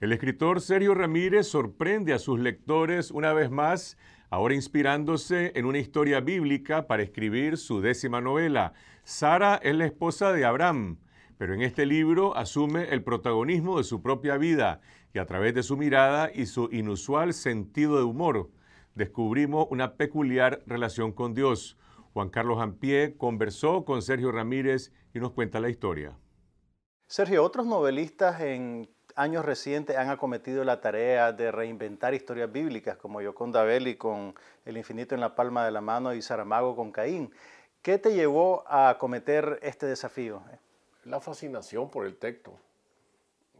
El escritor Sergio Ramírez sorprende a sus lectores una vez más, ahora inspirándose en una historia bíblica para escribir su décima novela. Sara es la esposa de Abraham, pero en este libro asume el protagonismo de su propia vida y a través de su mirada y su inusual sentido de humor descubrimos una peculiar relación con Dios. Juan Carlos Ampié conversó con Sergio Ramírez y nos cuenta la historia. Sergio, otros novelistas en años recientes han acometido la tarea de reinventar historias bíblicas, como yo con Dabel y con El Infinito en la Palma de la Mano y Saramago con Caín. ¿Qué te llevó a acometer este desafío? La fascinación por el texto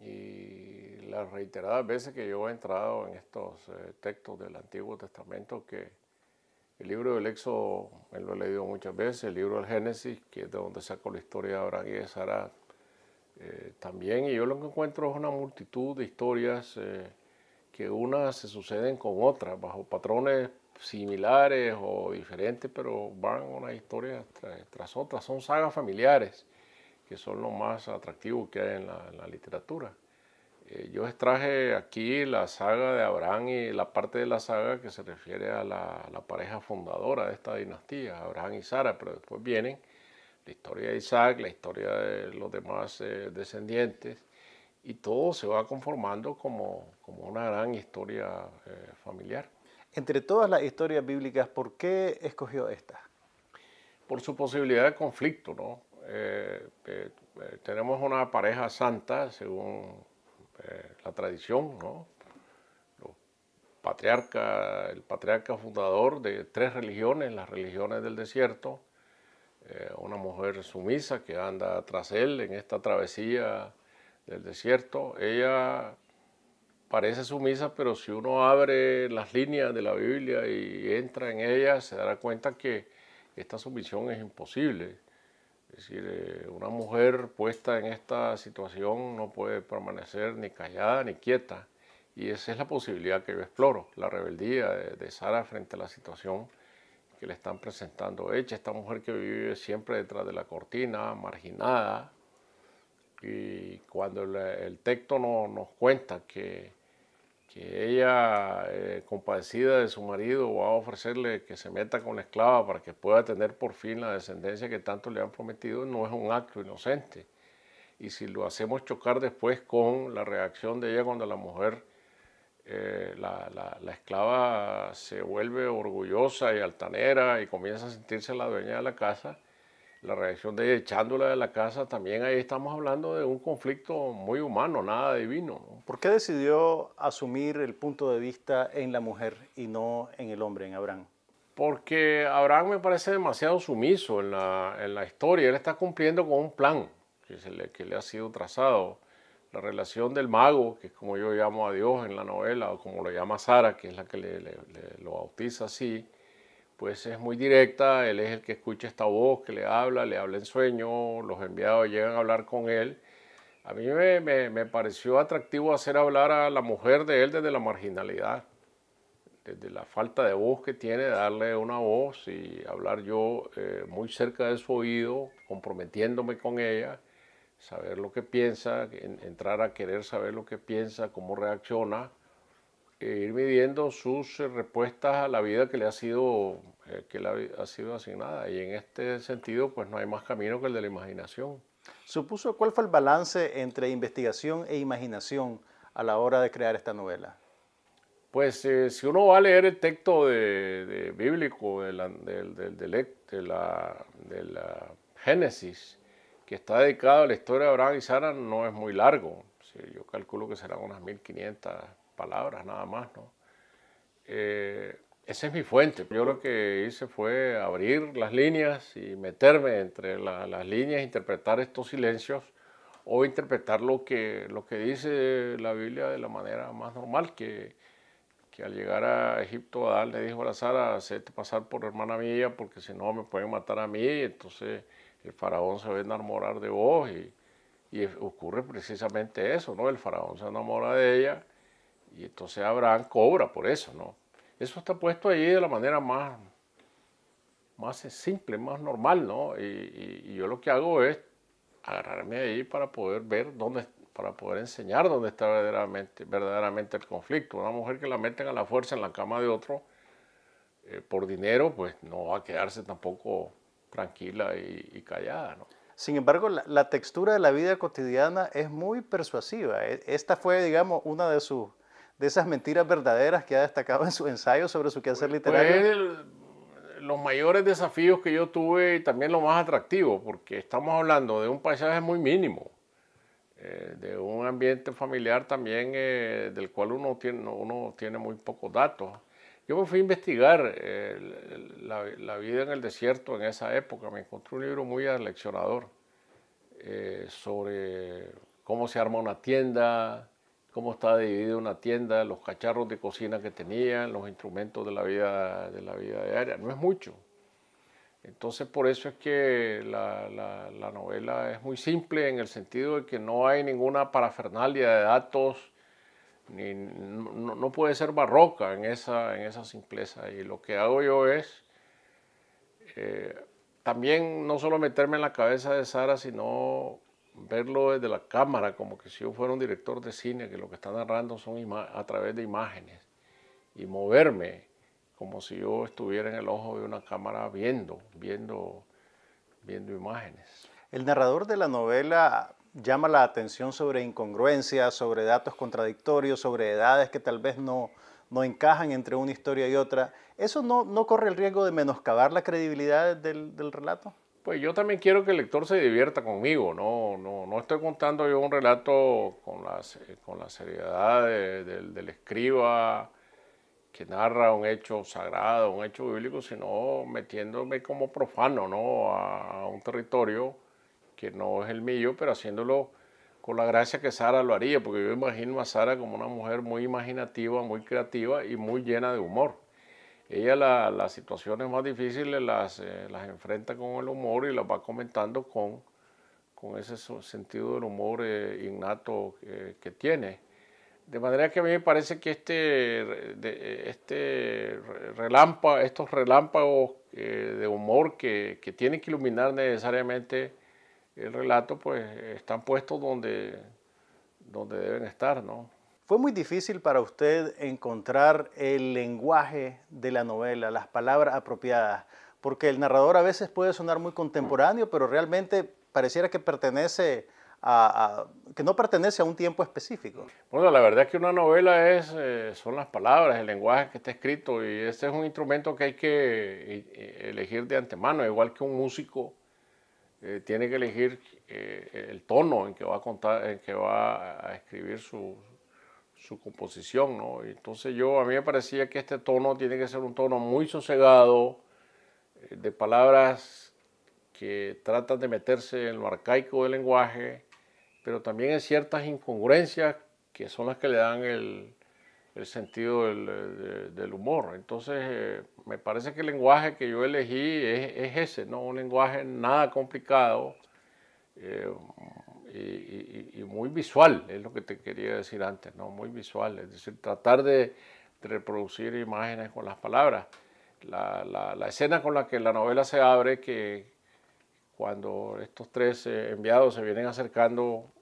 y las reiteradas veces que yo he entrado en estos eh, textos del Antiguo Testamento que el libro del Éxodo, me lo he leído muchas veces, el libro del Génesis, que es de donde sacó la historia de Abraham y de Sarah, eh, también, y yo lo que encuentro es una multitud de historias eh, que unas se suceden con otras, bajo patrones similares o diferentes, pero van unas historias tras, otras. Son sagas familiares, que son lo más atractivo que hay en la, literatura. Eh, yo extraje aquí la saga de Abraham y la parte de la saga que se refiere a la, la pareja fundadora de esta dinastía, Abraham y Sara, pero después vienen la historia de Isaac, la historia de los demás eh, descendientes, y todo se va conformando como, como una gran historia eh, familiar. Entre todas las historias bíblicas, ¿por qué escogió esta? Por su posibilidad de conflicto, ¿no? Eh, tenemos una pareja santa, según la tradición, ¿no? patriarca, el patriarca fundador de tres religiones, las religiones del desierto, eh, una mujer sumisa que anda tras él en esta travesía del desierto. Ella parece sumisa, pero si uno abre las líneas de la Biblia y entra en ella, se dará cuenta que esta sumisión es imposible. Es decir, eh, una mujer puesta en esta situación no puede permanecer ni callada ni quieta. Y esa es la posibilidad que yo exploro, la rebeldía de Sara frente a la situación que le están presentando. hecha, esta mujer que vive siempre detrás de la cortina, marginada. Y cuando el, texto no, nos cuenta que, ella, eh, compadecida de su marido, va a ofrecerle que se meta con la esclava para que pueda tener por fin la descendencia que tanto le han prometido, no es un acto inocente. Y si lo hacemos chocar después con la reacción de ella cuando la mujer eh, la, esclava se vuelve orgullosa y altanera y comienza a sentirse la dueña de la casa, la reacción de echándola de la casa, también ahí estamos hablando de un conflicto muy humano, nada divino. ¿Por qué decidió asumir el punto de vista en la mujer y no en el hombre, en Abraham? Porque Abraham me parece demasiado sumiso en la, historia, él está cumpliendo con un plan que, le, que le ha sido trazado la relación del mago, que es como yo llamo a Dios en la novela, o como lo llama Sara, que es la que lo bautiza así, pues es muy directa, él es el que escucha esta voz, que le habla, le habla en sueño, los enviados llegan a hablar con él. A mí me, me, pareció atractivo hacer hablar a la mujer de él desde la marginalidad, desde la falta de voz que tiene, darle una voz y hablar yo eh, muy cerca de su oído, comprometiéndome con ella saber lo que piensa, entrar a querer saber lo que piensa, cómo reacciona, e ir midiendo sus eh, respuestas a la vida que le ha sido, eh, que le ha sido asignada. Y en este sentido, pues no hay más camino que el de la imaginación. ¿Supuso cuál fue el balance entre investigación e imaginación a la hora de crear esta novela? Pues eh, si uno va a leer el texto de, bíblico de de, la, la Génesis, que está dedicado a la historia de Abraham y Sara no es muy largo. Yo calculo que serán unas 1500 palabras nada más, ¿no? Eh, esa es mi fuente. Yo lo que hice fue abrir las líneas y meterme entre las líneas, interpretar estos silencios o interpretar lo que, lo que dice la Biblia de la manera más normal, que, que al llegar a Egipto Adán le dijo a Sara, hacete pasar por hermana mía porque si no me pueden matar a mí, entonces el faraón se va a enamorar de vos y, ocurre precisamente eso, ¿no? El faraón se enamora de ella y entonces Abraham cobra por eso, ¿no? Eso está puesto ahí de la manera más, simple, más normal, ¿no? Y, yo lo que hago es agarrarme ahí para poder ver dónde, para poder enseñar dónde está verdaderamente, el conflicto. Una mujer que la meten a la fuerza en la cama de otro eh, por dinero, pues no va a quedarse tampoco tranquila y, callada. Sin embargo, la, textura de la vida cotidiana es muy persuasiva. E, esta fue, digamos, una de sus de esas mentiras verdaderas que ha destacado en su ensayo sobre su quehacer literario. los mayores desafíos que yo tuve y también lo más atractivo, porque estamos hablando de un paisaje muy mínimo, eh, de un ambiente familiar también eh, del cual uno tiene, uno tiene muy pocos datos yo me fui a investigar eh, la, vida en el desierto en esa época. Me encontré un libro muy aleccionador eh, sobre cómo se arma una tienda, cómo está dividida una tienda, los cacharros de cocina que tenían, los instrumentos de la vida, de la vida diaria. No es mucho. Entonces por eso es que la, la novela es muy simple en el sentido de que no hay ninguna parafernalia de datos no, puede ser barroca en esa, en esa simpleza. Y lo que hago yo es eh, también no solo meterme en la cabeza de Sara, sino verlo desde la cámara, como que si yo fuera un director de cine, que lo que está narrando son a través de imágenes, y moverme como si yo estuviera en el ojo de una cámara viendo, viendo, viendo imágenes. El narrador de la novela llama la atención sobre incongruencias, sobre datos contradictorios, sobre edades que tal vez no, encajan entre una historia y otra, ¿eso no, corre el riesgo de menoscabar la credibilidad del, relato? Pues yo también quiero que el lector se divierta conmigo, no, no, no estoy contando yo un relato con la, seriedad del escriba que narra un hecho sagrado, un hecho bíblico, sino metiéndome como profano ¿no? a un territorio que no es el mío, pero haciéndolo con la gracia que Sara lo haría, porque yo imagino a Sara como una mujer muy imaginativa, muy creativa y muy llena de humor. Ella las situaciones más difíciles las, eh, las, enfrenta con el humor y las va comentando con, con ese sentido del humor eh, innato eh, que tiene. De manera que a mí me parece que este, este relámpago, estos relámpagos de humor que, que tienen que iluminar necesariamente el relato pues están puestos donde, donde deben estar, ¿no? ¿Fue muy difícil para usted encontrar el lenguaje de la novela, las palabras apropiadas? Porque el narrador a veces puede sonar muy contemporáneo, pero realmente pareciera que pertenece a, que no pertenece a un tiempo específico. Bueno, la verdad es que una novela es, eh, son las palabras, el lenguaje que está escrito, y este es un instrumento que hay que eh, eh, elegir de antemano, igual que un músico eh, tiene que elegir eh, el tono en que va a contar, en que va a escribir su, composición, ¿no? entonces yo, a mí me parecía que este tono tiene que ser un tono muy sosegado, eh, de palabras que tratan de meterse en lo arcaico del lenguaje, pero también en ciertas incongruencias que son las que le dan el, el sentido del, eh, humor. Entonces, eh, me parece que el lenguaje que yo elegí es, ese, ¿no? Un lenguaje nada complicado eh, y, muy visual, es lo que te quería decir antes, ¿no? Muy visual, es decir, tratar de, reproducir imágenes con las palabras. La, escena con la que la novela se abre, que cuando estos tres enviados se vienen acercando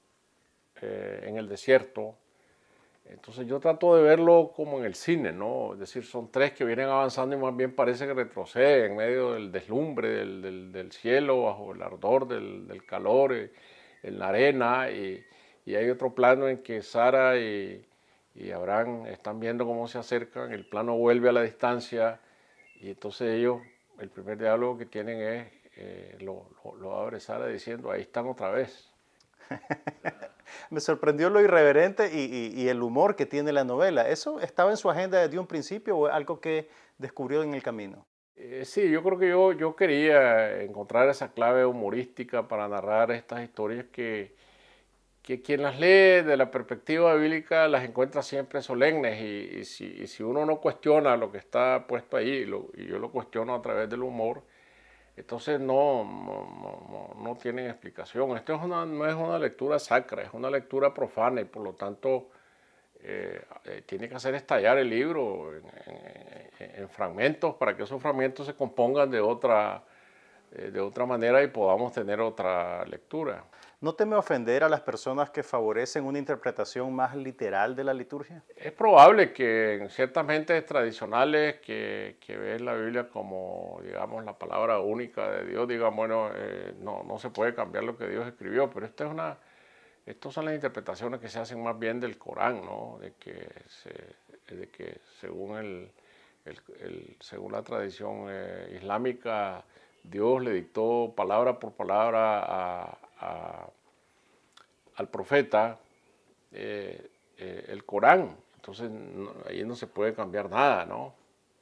en el desierto, entonces yo trato de verlo como en el cine, ¿no? Es decir, son tres que vienen avanzando y más bien parece que retroceden en medio del deslumbre, del, cielo, bajo el ardor del, calor, eh, en la arena. Y, hay otro plano en que Sara y, Abraham están viendo cómo se acercan, el plano vuelve a la distancia y entonces ellos, el primer diálogo que tienen es, eh, lo, lo abre Sara diciendo, ahí están otra vez. me sorprendió lo irreverente y, el humor que tiene la novela. ¿Eso estaba en su agenda desde un principio o algo que descubrió en el camino? Eh, sí, yo creo que yo, quería encontrar esa clave humorística para narrar estas historias que, que quien las lee de la perspectiva bíblica las encuentra siempre solemnes y, si, uno no cuestiona lo que está puesto ahí, y yo lo cuestiono a través del humor, entonces no, no, tienen explicación. Esto es una, no es una lectura sacra, es una lectura profana y por lo tanto eh, eh, tiene que hacer estallar el libro en, fragmentos para que esos fragmentos se compongan de otra eh, de otra manera y podamos tener otra lectura. ¿No teme ofender a las personas que favorecen una interpretación más literal de la liturgia? Es probable que en ciertas mentes tradicionales que, que ven la Biblia como, digamos, la palabra única de Dios, digan, bueno, eh, no, no se puede cambiar lo que Dios escribió, pero esta es una, estas son las interpretaciones que se hacen más bien del Corán, ¿no? De que, de que según, el, según la tradición eh, islámica, Dios le dictó palabra por palabra al profeta eh, eh, el Corán. Entonces ahí no se puede cambiar nada, ¿no?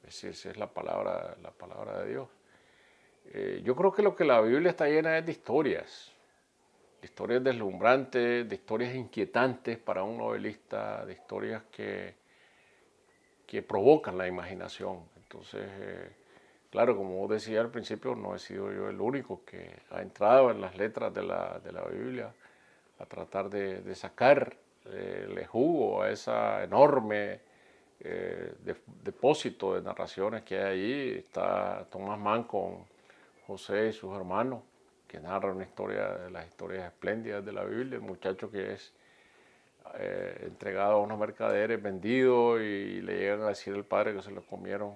Esa es, la palabra, la palabra de Dios. Eh, yo creo que lo que la Biblia está llena es de historias, de historias deslumbrantes, de historias inquietantes para un novelista, de historias que, que provocan la imaginación. Entonces, Claro, como decía al principio, no he sido yo el único que ha entrado en las letras de la, Biblia a tratar de, sacar eh, el jugo a esa enorme eh, depósito de narraciones que hay ahí. Está Tomás Mann con José y sus hermanos, que narra una historia de las historias espléndidas de la Biblia, el muchacho que es eh, entregado a unos mercaderes, vendido, y le llegan a decir al padre que se lo comieron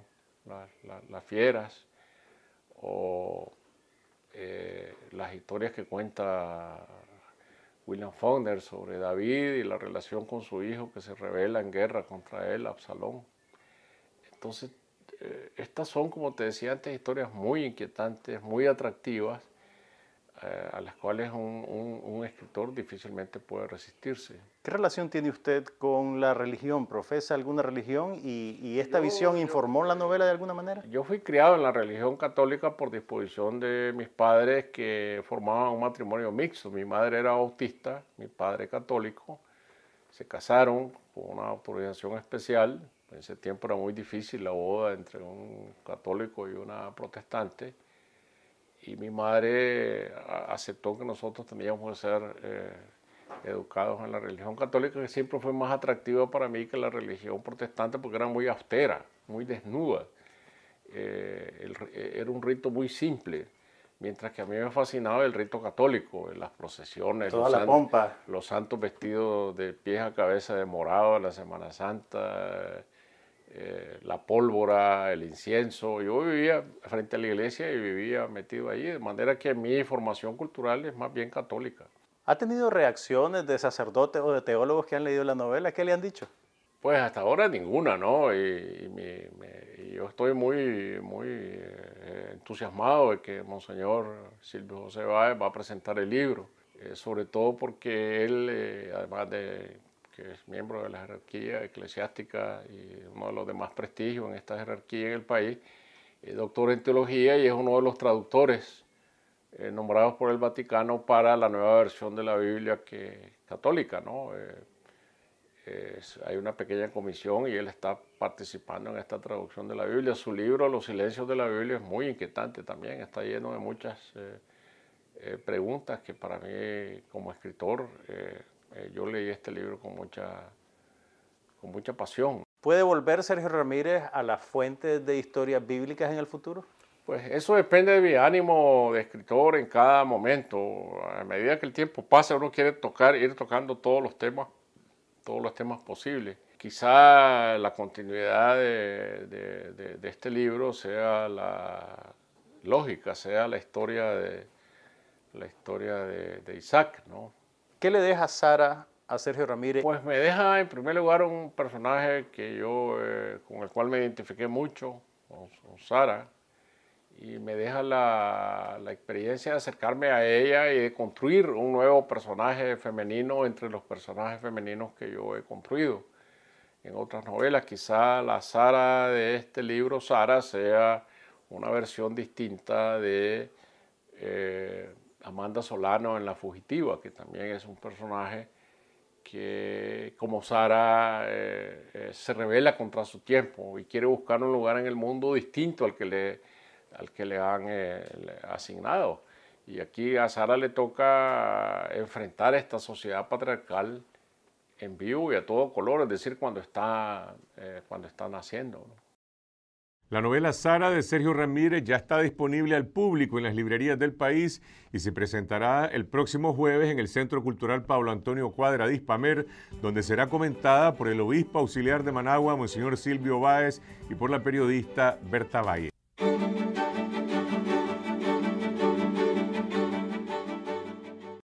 las, fieras o eh, las historias que cuenta William Faulkner sobre David y la relación con su hijo que se revela en guerra contra él, Absalón. Entonces, eh, estas son, como te decía antes, historias muy inquietantes, muy atractivas eh, a las cuales un, escritor difícilmente puede resistirse. ¿Qué relación tiene usted con la religión? ¿Profesa alguna religión y, esta visión informó la novela de alguna manera? Yo fui criado en la religión católica por disposición de mis padres que formaban un matrimonio mixto. Mi madre era bautista, mi padre católico. Se casaron con una autorización especial. En ese tiempo era muy difícil la boda entre un católico y una protestante y mi madre aceptó que nosotros teníamos que ser eh, educados en la religión católica, que siempre fue más atractiva para mí que la religión protestante porque era muy austera, muy desnuda. Eh, eh, era un rito muy simple, mientras que a mí me fascinaba el rito católico, las procesiones, los, pompa. los santos vestidos de pies a cabeza de morado, la Semana Santa eh, la pólvora, el incienso. Yo vivía frente a la iglesia y vivía metido ahí, de manera que mi formación cultural es más bien católica. ¿Ha tenido reacciones de sacerdotes o de teólogos que han leído la novela? ¿Qué le han dicho? Pues hasta ahora ninguna, ¿no? Y, yo estoy muy, muy eh, entusiasmado de que Monseñor Silvio José Báez va a presentar el libro, eh, sobre todo porque él, además de que es miembro de la jerarquía eclesiástica y uno de los de más prestigio en esta jerarquía en el país, doctor en teología y es uno de los traductores eh, nombrados por el Vaticano para la nueva versión de la Biblia que, católica. ¿no? Eh, hay una pequeña comisión y él está participando en esta traducción de la Biblia. Su libro, Los Silencios de la Biblia, es muy inquietante también, está lleno de muchas... Eh, preguntas que para mí como escritor eh, yo leí este libro con mucha, con mucha pasión. ¿Puede volver Sergio Ramírez a las fuentes de historias bíblicas en el futuro? Pues eso depende de mi ánimo de escritor en cada momento. A medida que el tiempo pasa, uno quiere tocar, ir tocando todos los temas, todos los temas posibles. Quizá la continuidad de, este libro sea la lógica, sea la historia de, la historia de, Isaac, ¿no? ¿Qué le deja Sara a Sergio Ramírez? Pues me deja en primer lugar un personaje que yo, eh, con el cual me identifiqué mucho, con, Sara, y me deja la, experiencia de acercarme a ella y de construir un nuevo personaje femenino entre los personajes femeninos que yo he construido. En otras novelas, quizá la Sara de este libro, Sara, sea una versión distinta de eh, Amanda Solano en La Fugitiva, que también es un personaje que, como Sara, eh, eh, se revela contra su tiempo y quiere buscar un lugar en el mundo distinto al que le, al que le han eh, asignado. Y aquí a Sara le toca enfrentar esta sociedad patriarcal en vivo y a todo color, es decir, cuando está, cuando naciendo. La novela Sara de Sergio Ramírez ya está disponible al público en las librerías del país y se presentará el próximo jueves en el Centro Cultural Pablo Antonio Cuadra de Ispamer, donde será comentada por el obispo auxiliar de Managua, Monseñor Silvio Báez, y por la periodista Berta Valle.